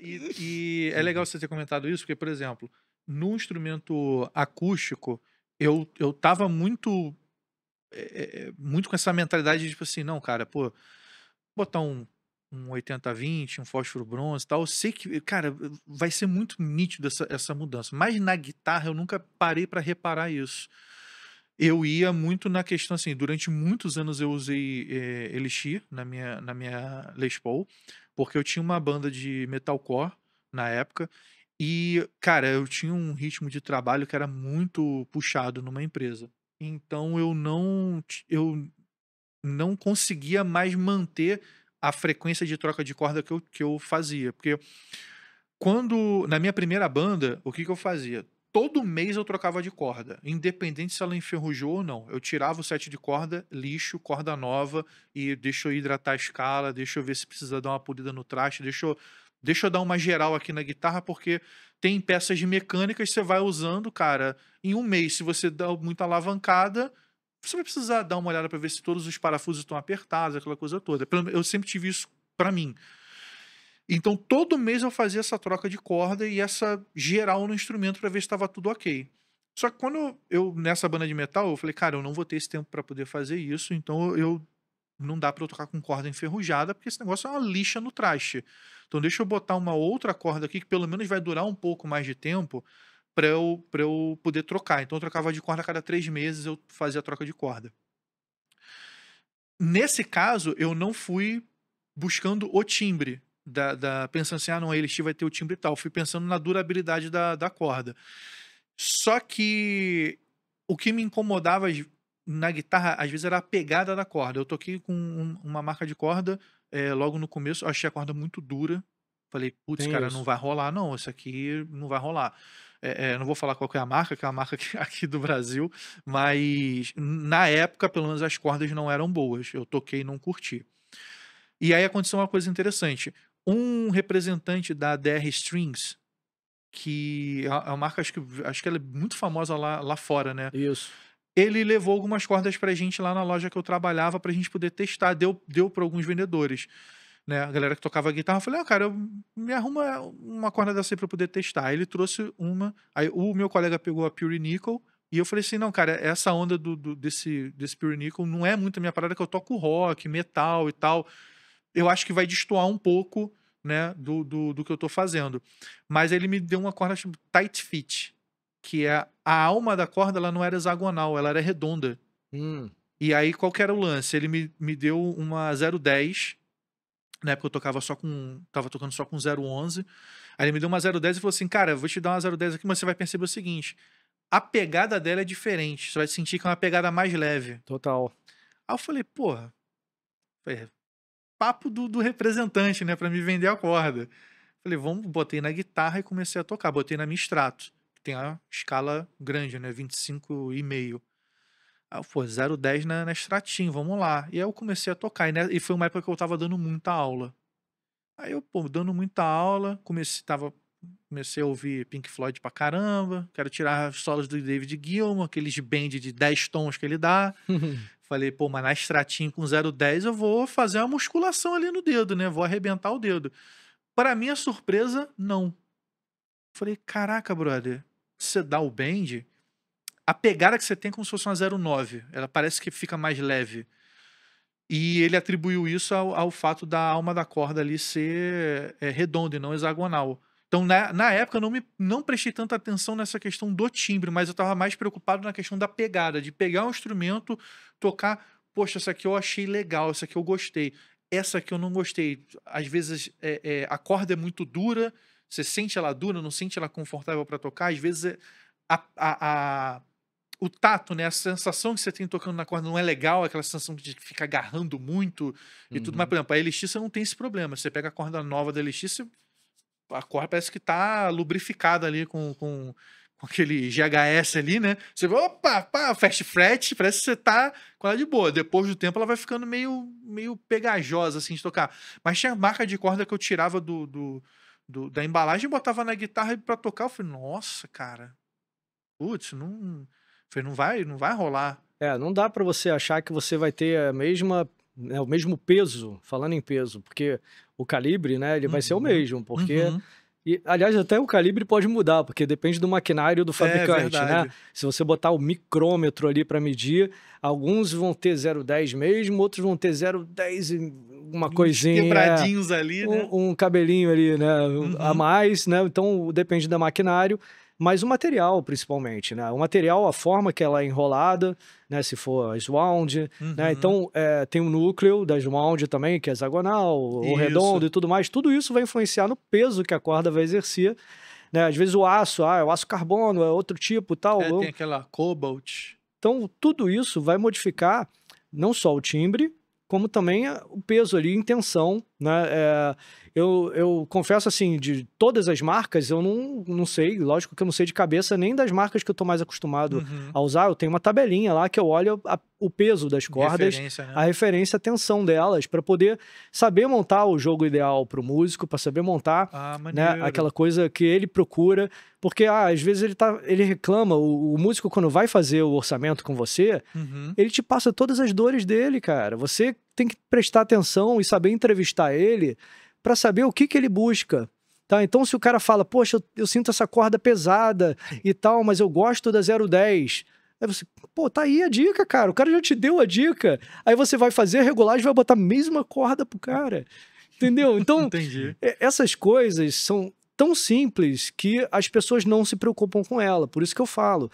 e, e é legal você ter comentado isso, porque, por exemplo, no instrumento acústico, eu, eu tava muito. É, é, é, muito com essa mentalidade de tipo assim, não, cara, pô, botar um um 80-20, um fósforo bronze e tal. Eu sei que, cara, vai ser muito nítido essa, essa mudança. Mas na guitarra eu nunca parei para reparar isso. Eu ia muito na questão assim, durante muitos anos eu usei é, Elixir na minha, na minha Les Paul, porque eu tinha uma banda de metalcore na época e, cara, eu tinha um ritmo de trabalho que era muito puxado numa empresa. Então eu não eu não conseguia mais manter a frequência de troca de corda que eu, que eu fazia, porque quando na minha primeira banda, o que que eu fazia? todo mês eu trocava de corda, independente se ela enferrujou ou não. Eu tirava o set de corda, lixo, corda nova, e deixo eu hidratar a escala, deixa eu ver se precisa dar uma polida no traste, deixa eu, deixa eu dar uma geral aqui na guitarra, porque tem peças de mecânica que você vai usando, cara, em um mês, se você dá muita alavancada, você vai precisar dar uma olhada para ver se todos os parafusos estão apertados, aquela coisa toda. Eu sempre tive isso para mim. Então, todo mês eu fazia essa troca de corda e essa geral no instrumento para ver se estava tudo ok. Só que quando eu, nessa banda de metal, eu falei, cara, eu não vou ter esse tempo para poder fazer isso, então eu não dá para eu tocar com corda enferrujada, porque esse negócio é uma lixa no traste. Então deixa eu botar uma outra corda aqui que pelo menos vai durar um pouco mais de tempo para eu, para eu poder trocar. Então eu trocava de corda a cada três meses, eu fazia a troca de corda. Nesse caso, eu não fui buscando o timbre da, da, pensando assim, ah, não, a elixir vai ter o timbre e tal. Fui pensando na durabilidade da, da corda. Só que o que me incomodava na guitarra, às vezes, era a pegada da corda. Eu toquei com um, uma marca de corda é, logo no começo, achei a corda muito dura. Falei, putz, cara, isso. não vai rolar, não. Isso aqui não vai rolar. É, é, não vou falar qual é a marca, que é a marca é aqui do Brasil, mas na época, pelo menos, as cordas não eram boas. Eu toquei e não curti. E aí aconteceu uma coisa interessante um representante da DR Strings, que é, é uma marca, acho que, acho que ela é muito famosa lá, lá fora, né? Isso. Ele levou algumas cordas pra gente lá na loja que eu trabalhava pra gente poder testar. Deu, deu pra alguns vendedores, né? A galera que tocava guitarra, eu falei, ó, oh, ah, cara, eu, me arruma uma corda dessa aí pra eu poder testar. Aí ele trouxe uma, aí o meu colega pegou a Pure Nickel, e eu falei assim, não, cara, essa onda do, do, desse, desse Pure Nickel não é muito a minha parada, que eu toco rock, metal e tal. Eu acho que vai destoar um pouco né, do, do, do que eu estou fazendo. Mas ele me deu uma corda chamada tight fit, que é a alma da corda, ela não era hexagonal, ela era redonda. Hum. E aí, qual que era o lance? Ele me, me deu uma 010, na época eu tocava só com. tava tocando só com 011. Aí ele me deu uma 010 e falou assim: Cara, eu vou te dar uma 010 aqui, mas você vai perceber o seguinte: a pegada dela é diferente. Você vai sentir que é uma pegada mais leve. Total. Aí eu falei, porra, papo do, do representante, né, para me vender a corda. Falei, vamos, botei na guitarra e comecei a tocar. Botei na minha extrato, que tem a escala grande, né, e meio. Aí, pô, 010 na, na extratinho, vamos lá. E aí eu comecei a tocar. E, né, e foi uma época que eu tava dando muita aula. Aí eu, pô, dando muita aula, comecei, tava, comecei a ouvir Pink Floyd pra caramba. Quero tirar as solas do David Gilmour, aqueles band de 10 tons que ele dá. Falei, pô, mas na extratinho com 0,10 eu vou fazer uma musculação ali no dedo, né? Vou arrebentar o dedo. Para minha surpresa, não. Falei, caraca, brother, você dá o bend, a pegada que você tem é como se fosse uma 0,9. Ela parece que fica mais leve. E ele atribuiu isso ao, ao fato da alma da corda ali ser é, redonda e não hexagonal. Então, na, na época, eu não, me, não prestei tanta atenção nessa questão do timbre, mas eu estava mais preocupado na questão da pegada, de pegar um instrumento, tocar. Poxa, essa aqui eu achei legal, essa aqui eu gostei essa aqui eu não gostei. Às vezes é, é, a corda é muito dura, você sente ela dura, não sente ela confortável para tocar. Às vezes é, a, a, a, o tato, né, a sensação que você tem tocando na corda não é legal, aquela sensação de ficar agarrando muito e uhum. tudo mais. Uhum. Por exemplo, a LX você não tem esse problema. Você pega a corda nova da LX, você a corda parece que tá lubrificada ali com, com, com, aquele GHS ali, né? Você vai, opa, pá, fast fret, parece que você tá com ela de boa. Depois do tempo ela vai ficando meio, meio pegajosa, assim, de tocar. Mas tinha marca de corda que eu tirava do, do, do da embalagem, botava na guitarra para tocar. Eu falei, nossa, cara, putz, não, falei, não vai, não vai rolar. É, não dá para você achar que você vai ter a mesma né, o mesmo peso, falando em peso, porque o calibre, né, ele uhum. vai ser o uhum. mesmo, porque uhum. E, aliás, até o calibre pode mudar, porque depende do maquinário do é fabricante, é né? Se você botar o micrômetro ali para medir, alguns vão ter 0,10 mesmo, outros vão ter 0,10 e uma coisinha. Quebradinhos ali, né? Um, um, cabelinho ali, né? Uhum. A mais, né? Então, depende do maquinário mas o material principalmente, né? O material, a forma que ela é enrolada, né? Se for a wound, né? uhum. né? Então é, tem o um núcleo da wound também, que é hexagonal, o redondo e tudo mais. Tudo isso vai influenciar no peso que a corda vai exercer. Né? Às vezes o aço, ah, é o aço carbono, é outro tipo tal. É, ou... Tem aquela cobalt. Então, tudo isso vai modificar não só o timbre, como também ah, o peso ali em tensão né? É, eu, eu confesso assim, de todas as marcas, eu não, não sei, lógico que eu não sei de cabeça nem das marcas que eu estou mais acostumado uhum. a usar. Eu tenho uma tabelinha lá que eu olho a, o peso das cordas, referência, né? a referência, a tensão delas, para poder saber montar o jogo ideal para o músico, para saber montar ah, né, aquela coisa que ele procura. Porque ah, às vezes ele, tá, ele reclama, o, o músico, quando vai fazer o orçamento com você, uhum. ele te passa todas as dores dele, cara. Você tem que prestar atenção e saber entrevistar ele para saber o que, que ele busca. Tá? Então, se o cara fala, poxa, eu, eu sinto essa corda pesada e tal, mas eu gosto da 010. Aí você, pô, tá aí a dica, cara. O cara já te deu a dica. Aí você vai fazer a regulagem e vai botar a mesma corda pro cara. Entendeu? Então, é, essas coisas são tão simples que as pessoas não se preocupam com ela. Por isso que eu falo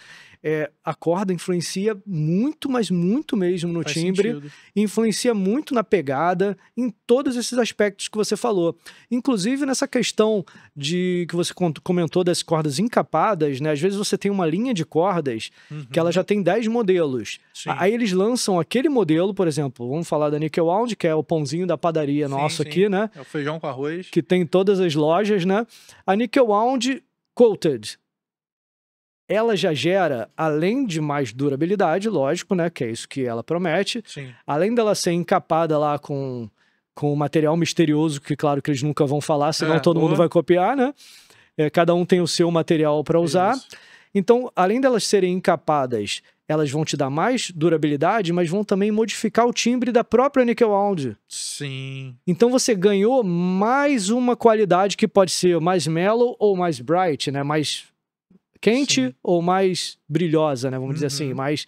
é, a corda influencia muito, mas muito mesmo no Faz timbre, sentido. influencia muito na pegada, em todos esses aspectos que você falou. Inclusive nessa questão de que você comentou das cordas encapadas, né? Às vezes você tem uma linha de cordas uhum. que ela uhum. já tem 10 modelos. Sim. Aí eles lançam aquele modelo, por exemplo, vamos falar da Nickel Wound, que é o pãozinho da padaria nosso aqui, né? É o feijão com arroz. Que tem em todas as lojas, né? A Nickel Wound Coated, ela já gera, além de mais durabilidade, lógico, né? Que é isso que ela promete. Sim. Além dela ser encapada lá com, com um material misterioso, que claro que eles nunca vão falar, senão é, todo boa. mundo vai copiar, né? É, cada um tem o seu material para usar. Então, além delas serem encapadas, elas vão te dar mais durabilidade, mas vão também modificar o timbre da própria Nickel Wound. Sim. Então você ganhou mais uma qualidade que pode ser mais mellow ou mais bright, né? Mais quente Sim. ou mais brilhosa, né? Vamos uhum. dizer assim, uhum. mais.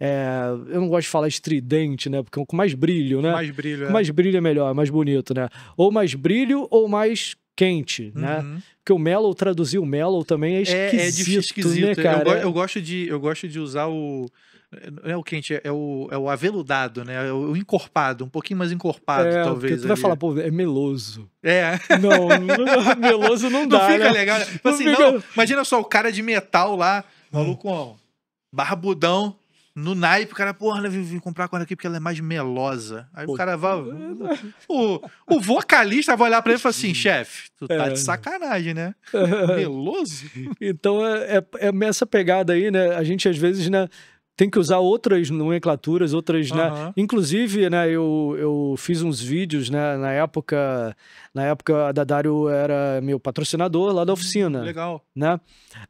É, eu não gosto de falar estridente, né? Porque com mais brilho, né? Com mais brilho, é. mais brilho é melhor, mais bonito, né? Ou mais brilho ou mais quente, né? uhum. né? Porque o mellow, traduzir o mellow também é esquisito, é, é difícil, esquisito. né, cara? Eu, eu, gosto de, eu gosto de usar o... Não é, é o quente, é, é o, é o aveludado, né? É o encorpado, um pouquinho mais encorpado, é, talvez. Tu vai falar, pô, é meloso. É. Não, meloso não dá. Não fica né? legal. Né? Tipo não assim, fica... Não, imagina só o cara de metal lá, maluco, ó, barbudão, no naipe, o cara, porra, vim, vim comprar com ela aqui porque ela é mais melosa. Aí Pô, o cara vai. É, né? O, o vocalista vai olhar pra ele e fala assim: chefe, tu tá é. de né? sacanagem, né? Meloso? Então é, é, é essa pegada aí, né? A gente às vezes, né? tem que usar outras nomenclaturas, outras, uhum. né? Inclusive, né, eu, eu fiz uns vídeos, né, na época, na época a Dadário era meu patrocinador lá da hum, oficina. Legal. Né?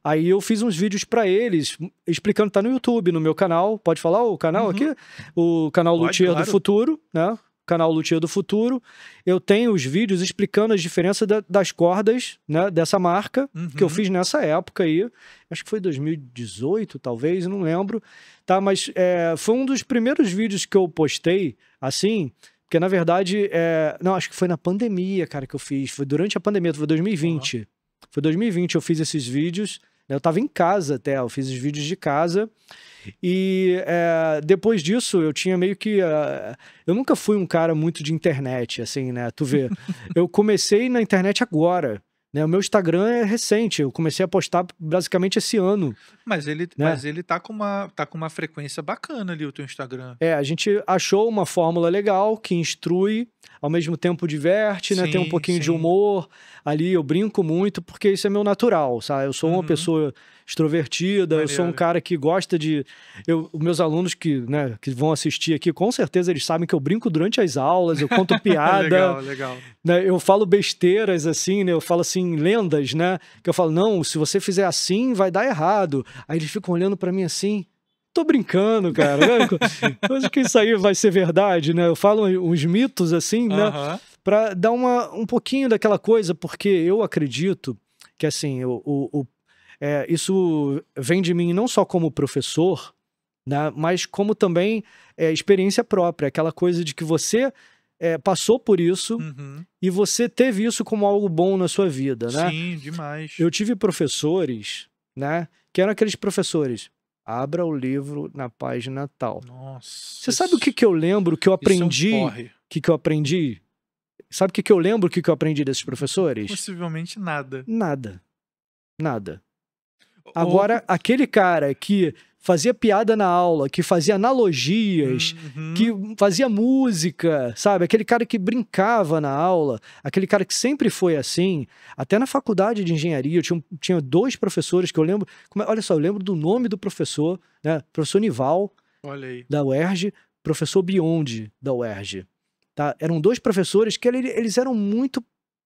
Aí eu fiz uns vídeos para eles, explicando, tá no YouTube, no meu canal, pode falar o canal uhum. aqui? O canal pode, Luthier claro. do Futuro, né? canal Luthier do Futuro, eu tenho os vídeos explicando as diferenças da, das cordas, né, dessa marca, uhum. que eu uhum. fiz nessa época aí, acho que foi 2018, talvez, não lembro, tá, mas é, foi um dos primeiros vídeos que eu postei, assim, porque na verdade, é, não, acho que foi na pandemia, cara, que eu fiz, foi durante a pandemia, foi 2020, uhum. foi 2020 eu fiz esses vídeos, eu estava em casa até, eu fiz os vídeos de casa. E é, depois disso, eu tinha meio que. Uh, eu nunca fui um cara muito de internet, assim, né? Tu vê. eu comecei na internet agora. Né? O meu Instagram é recente, eu comecei a postar basicamente esse ano. Mas ele, né? mas ele tá, com uma, tá com uma frequência bacana ali, o teu Instagram. É, a gente achou uma fórmula legal que instrui, ao mesmo tempo diverte, sim, né? Tem um pouquinho sim. de humor ali, eu brinco muito, porque isso é meu natural, sabe? Eu sou uhum. uma pessoa extrovertida, eu sou um cara que gosta de. Eu, meus alunos que, né, que vão assistir aqui, com certeza eles sabem que eu brinco durante as aulas, eu conto piada. legal, legal. Né, eu falo besteiras, assim, né? Eu falo assim, lendas, né? Que eu falo, não, se você fizer assim, vai dar errado. Aí eles ficam olhando para mim assim tô brincando, cara. Acho que isso aí vai ser verdade, né? Eu falo uns mitos assim, né? Uhum. Pra dar uma, um pouquinho daquela coisa, porque eu acredito que, assim, o, o, é, isso vem de mim não só como professor, né, mas como também é, experiência própria, aquela coisa de que você é, passou por isso uhum. e você teve isso como algo bom na sua vida, né? Sim, demais. Eu tive professores, né, que eram aqueles professores abra o livro na página tal. Nossa. Você isso... sabe o que, que eu lembro que eu aprendi? É um que que eu aprendi? Sabe o que, que eu lembro que, que eu aprendi desses professores? Possivelmente nada. Nada. Nada. Agora, aquele cara que fazia piada na aula, que fazia analogias, uhum. que fazia música, sabe? Aquele cara que brincava na aula, aquele cara que sempre foi assim. Até na faculdade de engenharia, eu tinha, tinha dois professores que eu lembro. Como, é, olha só, eu lembro do nome do professor, né? Professor Nival, da UERJ, professor Biondi, da UERJ. Tá? Eram dois professores que eles eram muito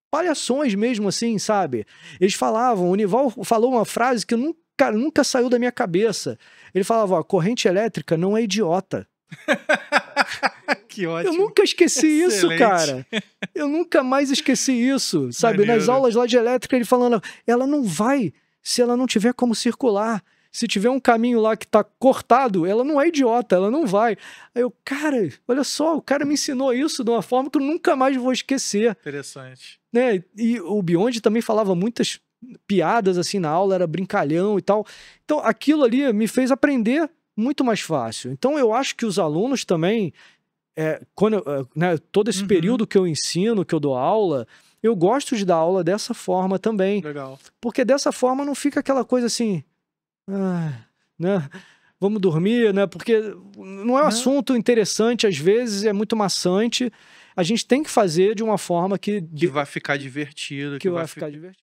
palhações mesmo, assim, sabe? Eles falavam, o Nival falou uma frase que nunca, nunca saiu da minha cabeça. Ele falava, ó, corrente elétrica não é idiota. que ótimo. Eu nunca esqueci Excelente. isso, cara. Eu nunca mais esqueci isso, sabe? Maneiro. Nas aulas lá de elétrica, ele falando, ela não vai se ela não tiver como circular. Se tiver um caminho lá que tá cortado, ela não é idiota, ela não vai. Aí eu, cara, olha só, o cara me ensinou isso de uma forma que eu nunca mais vou esquecer. Interessante. Né? E o Beyond também falava muitas piadas assim na aula, era brincalhão e tal. Então aquilo ali me fez aprender muito mais fácil. Então eu acho que os alunos também, é, quando eu, é, né, todo esse uhum. período que eu ensino, que eu dou aula, eu gosto de dar aula dessa forma também. Legal. Porque dessa forma não fica aquela coisa assim, ah, né? Vamos dormir, né? Porque não é um não. Né? assunto interessante, às vezes é muito maçante. A gente tem que fazer de uma forma que. Que vai ficar divertido. Que, que vai, vai ficar divertido.